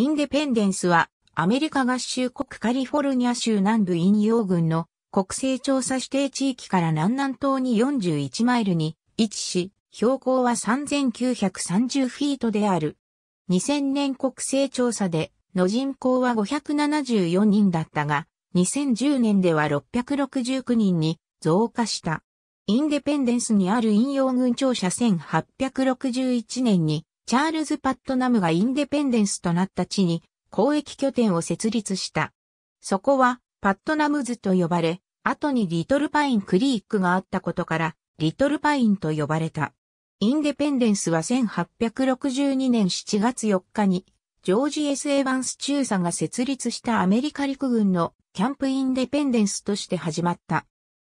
インデペンデンスは、アメリカ合衆国カリフォルニア州南部引用軍の国勢調査指定地域から南南東に41マイルに位置し、標高は3930フィートである。2000年国勢調査で、の人口は574人だったが、2010年では669人に増加した。インデペンデンスにある引用軍庁舎1861年にチャールズ・パットナムがインデペンデンスとなった地に公益拠点を設立した。そこはパットナムズと呼ばれ、後にリトルパインクリークがあったことから、リトルパインと呼ばれた。インデペンデンスは1862年7月4日に、ジョージ・ S・ エヴァンス中佐が設立したアメリカ陸軍のキャンプ・インデペンデンスとして始まった。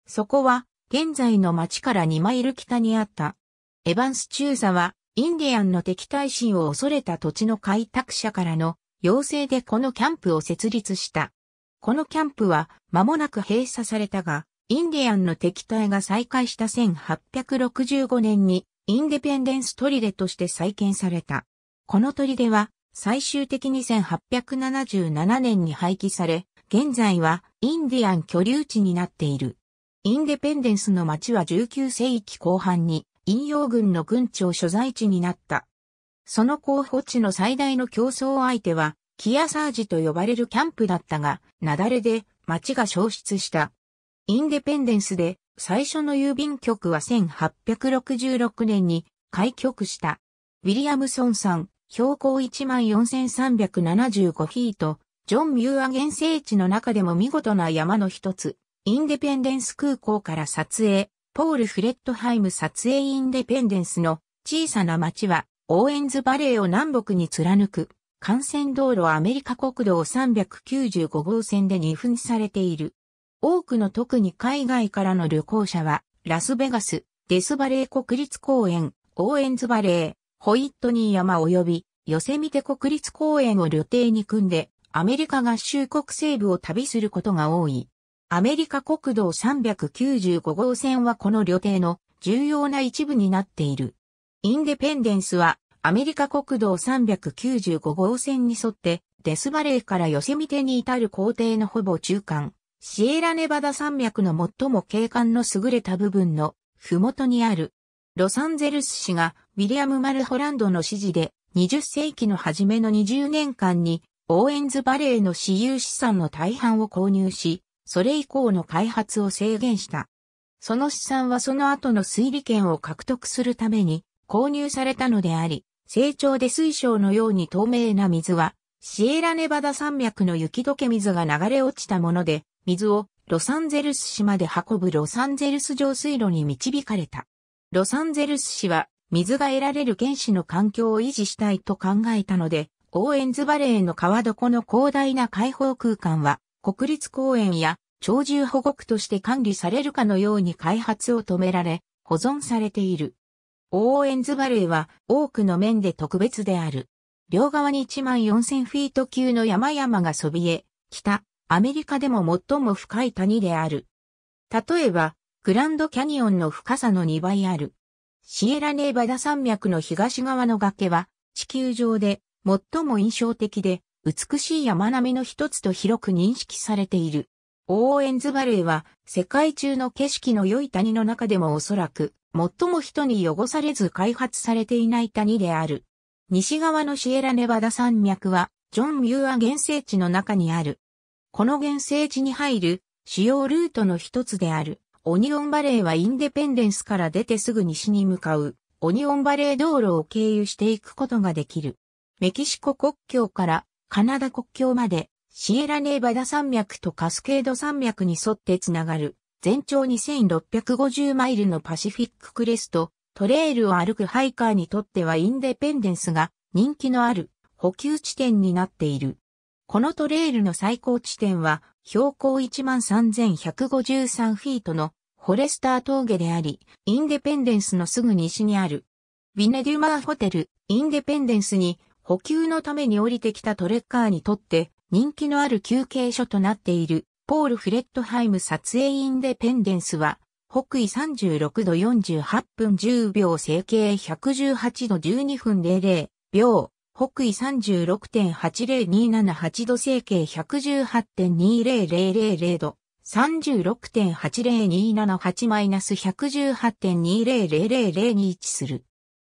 そこは、現在の町から2マイル北にあった。エヴァンスー佐は、インディアンの敵対心を恐れた土地の開拓者からの要請でこのキャンプを設立した。このキャンプは間もなく閉鎖されたが、インディアンの敵対が再開した1865年にインデペンデンス砦として再建された。この砦は最終的に1877年に廃棄され、現在はインディアン居留地になっている。インデペンデンスの町は19世紀後半に陰陽軍の軍庁所在地になった。その候補地の最大の競争相手は、キアサージと呼ばれるキャンプだったが、雪崩で町が消失した。インデペンデンスで最初の郵便局は1866年に開局した。ウィリアムソンさん、標高14,375フィート、ジョン・ミューア原生地の中でも見事な山の一つ、インデペンデンス空港から撮影、ポール・フレットハイム撮影インデペンデンスの小さな町は、オーエンズバレーを南北に貫く、幹線道路アメリカ国道395号線で2分されている。多くの特に海外からの旅行者は、ラスベガス、デスバレー国立公園、オーエンズバレー、ホイットニー山及び、ヨセミテ国立公園を旅程に組んで、アメリカ合衆国西部を旅することが多い。アメリカ国道395号線はこの旅程の重要な一部になっている。インデペンデンスはアメリカ国道395号線に沿ってデスバレーからヨセミテに至る工程のほぼ中間、シエラネバダ山脈の最も景観の優れた部分の麓にある。ロサンゼルス市がウィリアム・マルホランドの指示で20世紀の初めの20年間にオーエンズバレーの私有資産の大半を購入し、それ以降の開発を制限した。その試算はその後の推理権を獲得するために購入されたのであり、成長で水晶のように透明な水は、シエラネバダ山脈の雪解け水が流れ落ちたもので、水をロサンゼルス市まで運ぶロサンゼルス上水路に導かれた。ロサンゼルス市は水が得られる原子の環境を維持したいと考えたので、オーエンズバレーの川床の広大な開放空間は国立公園や鳥獣保護区として管理されるかのように開発を止められ、保存されている。オーエンズバレーは多くの面で特別である。両側に1万4000フィート級の山々がそびえ、北、アメリカでも最も深い谷である。例えば、グランドキャニオンの深さの2倍ある。シエラネーバダ山脈の東側の崖は、地球上で最も印象的で、美しい山並みの一つと広く認識されている。オーエンズバレーは世界中の景色の良い谷の中でもおそらく最も人に汚されず開発されていない谷である。西側のシエラネバダ山脈はジョン・ミューア原生地の中にある。この原生地に入る主要ルートの一つである。オニオンバレーはインデペンデンスから出てすぐ西に向かうオニオンバレー道路を経由していくことができる。メキシコ国境からカナダ国境まで、シエラネーバダ山脈とカスケード山脈に沿ってつながる、全長2650マイルのパシフィッククレスト、トレイルを歩くハイカーにとってはインデペンデンスが人気のある補給地点になっている。このトレイルの最高地点は標高13,153フィートのフォレスター峠であり、インデペンデンスのすぐ西にある。ヴィネデュマーホテル、インデペンデンスに補給のために降りてきたトレッカーにとって人気のある休憩所となっているポール・フレットハイム撮影インデペンデンスは北緯36度48分10秒整形118度12分00秒北緯36.80278度整形118.20000度36.80278-118.20000に位置する。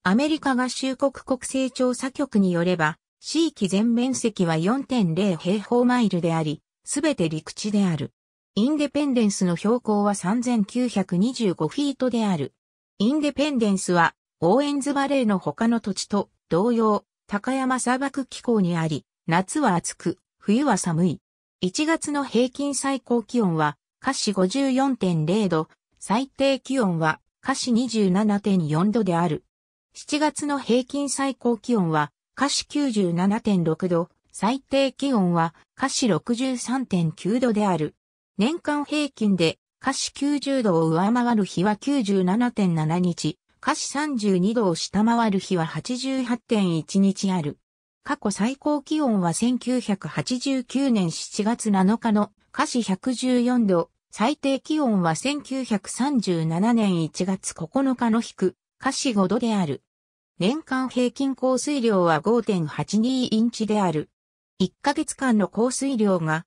アメリカ合衆国国勢調査局によれば、地域全面積は4.0平方マイルであり、すべて陸地である。インデペンデンスの標高は3925フィートである。インデペンデンスは、オーエンズバレーの他の土地と同様、高山砂漠気候にあり、夏は暑く、冬は寒い。1月の平均最高気温は、華氏54.0度、最低気温は、華氏27.4度である。7月の平均最高気温は、華氏97.6度、最低気温は華氏63.9度である。年間平均で華氏90度を上回る日は97.7日、華氏32度を下回る日は88.1日ある。過去最高気温は1989年7月7日の華氏114度、最低気温は1937年1月9日の低。華氏5度である。年間平均降水量は5.82インチである。1ヶ月間の降水量が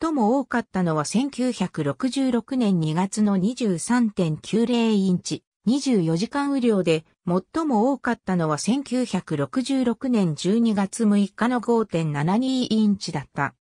最も多かったのは1966年2月の23.90インチ。24時間雨量で最も多かったのは1966年12月6日の5.72インチだった。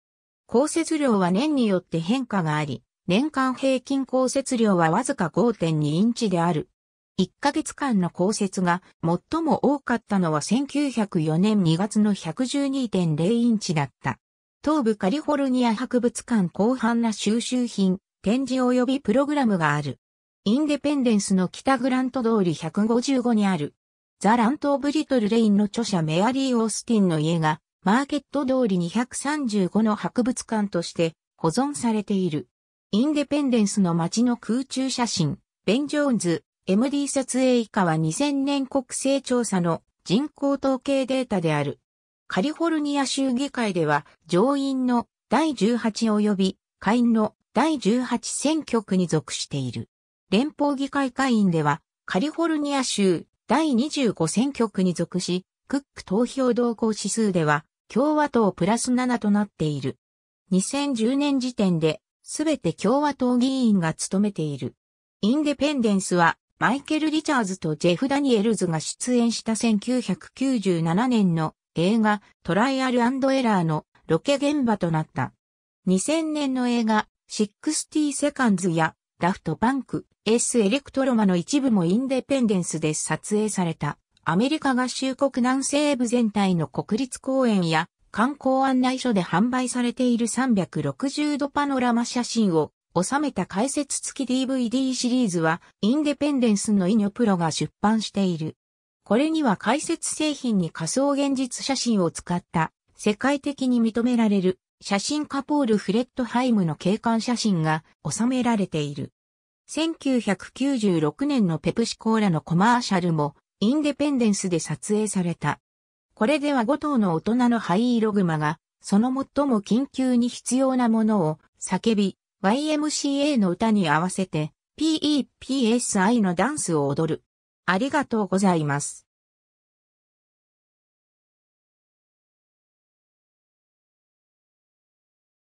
降雪量は年によって変化があり、年間平均降雪量はわずか5.2インチである。1ヶ月間の降雪が最も多かったのは1904年2月の112.0インチだった。東部カリフォルニア博物館広範な収集品、展示及びプログラムがある。インデペンデンスの北グラント通り155にある。ザ・ラント・オブ・リトル・レインの著者メアリー・オースティンの家が、マーケット通り235の博物館として保存されている。インデペンデンスの街の空中写真、ベン・ジョーンズ、MD 撮影以下は2000年国勢調査の人口統計データである。カリフォルニア州議会では上院の第18及び下院の第18選挙区に属している。連邦議会下院ではカリフォルニア州第25選挙区に属し、クック投票動向指数では共和党プラス7となっている。2010年時点で、すべて共和党議員が務めている。インデペンデンスはマイケル・リチャーズとジェフ・ダニエルズが出演した1997年の映画トライアルエラーのロケ現場となった。2000年の映画60セカンズやラフトバンク、エス・エレクトロマの一部もインデペンデンスで撮影された。アメリカ合衆国南西部全体の国立公園や観光案内所で販売されている360度パノラマ写真を収めた解説付き DVD シリーズは、インデペンデンスのイニョプロが出版している。これには解説製品に仮想現実写真を使った、世界的に認められる、写真家ポール・フレッドハイムの景観写真が収められている。1996年のペプシコーラのコマーシャルも、インデペンデンスで撮影された。これでは5頭の大人のハイイログマが、その最も緊急に必要なものを、叫び、YMCA の歌に合わせて PEPSI のダンスを踊る。ありがとうございます。